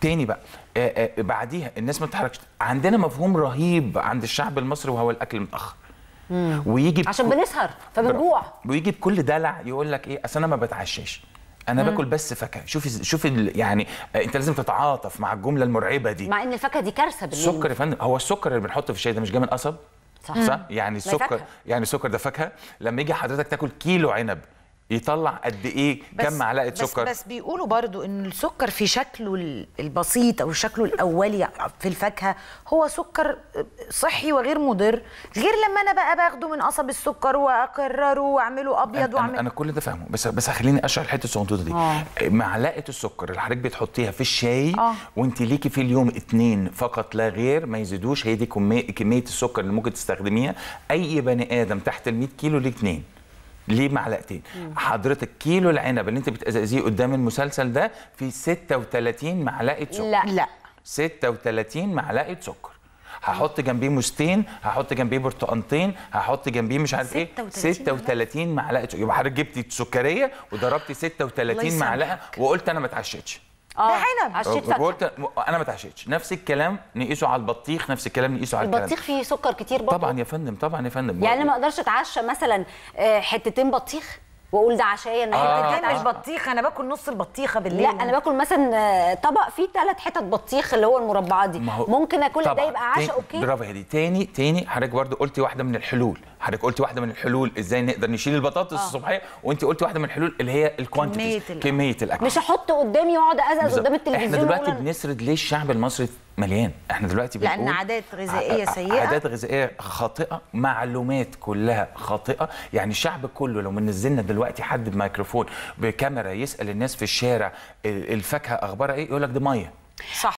تاني بقى آآ آه، آآ آه، بعديها الناس ما بتتحركش عندنا مفهوم رهيب عند الشعب المصري وهو الاكل المتاخر ويجي عشان بنسهر فبنجوع ويجي بكل دلع يقول لك ايه اصل انا ما بتعشاش انا مم. باكل بس فاكهه شوفي شوفي يعني آه، انت لازم تتعاطف مع الجمله المرعبه دي مع ان الفاكهه دي كارثه بالنسبه السكر يا فندم هو السكر اللي بنحطه في الشاي ده مش جاي من قصب صح, صح؟ يعني السكر يعني السكر ده فاكهه لما يجي حضرتك تاكل كيلو عنب يطلع قد ايه كم معلقه سكر بس, بس بيقولوا برضو ان السكر في شكله البسيط او شكله الاولي في الفاكهه هو سكر آه، صحي وغير مضر غير لما انا بقى باخده من قصب السكر واكرره واعمله ابيض واعمل انا كل ده فاهمه بس بس خليني اشرح الحته الصغنطوطه دي آه. معلقه السكر اللي حضرتك بتحطيها في الشاي آه. وانت ليكي في اليوم اثنين فقط لا غير ما يزيدوش هي دي كميه السكر اللي ممكن تستخدميها اي بني ادم تحت ال 100 كيلو ليه اثنين ليه معلقتين حضرتك كيلو العنب اللي انت بتقزقزيه قدام المسلسل ده فيه 36 معلقه سكر لا لا 36 معلقه سكر هحط جنبيه مستين هحط جنبيه برتقانتين هحط جنبيه مش عارف ايه 36 معلقه يبقى حضرتك جبتي السكريه وضربتي 36 معلقه وقلت انا ما اتعشيتش آه. ده عنب عشان انا ما تعشيتش نفس الكلام نقيسه على البطيخ نفس الكلام نقيسه على البطيخ الكلام. فيه سكر كتير برضه طبعا يا فندم طبعا يا فندم يعني ما اقدرش اتعشى مثلا آه، حتتين بطيخ واقول ده عشايه آه. انا آه آه مش بطيخ انا باكل نص البطيخه بالليل لا انا باكل مثلا آه، طبق فيه ثلاث حتت بطيخ اللي هو المربعات دي ممكن اكل ده يبقى عشاء اوكي برافو هدي تاني تاني حضرتك برده قلتي واحده من الحلول حضرتك قلتي واحده من الحلول ازاي نقدر نشيل البطاطس آه. الصبحيه وانت قلتي واحده من الحلول اللي هي الكوانتيتي كميه الاكل مش احط قدامي واقعد ازقز قدام التلفزيون احنا دلوقتي بنسرد ليه الشعب المصري مليان احنا دلوقتي بنقول لان عادات غذائيه سيئه عادات غذائيه خاطئه معلومات كلها خاطئه يعني الشعب كله لو نزلنا دلوقتي حد بميكروفون بكاميرا يسال الناس في الشارع الفاكهه اخبارها ايه يقول لك دي ميه صح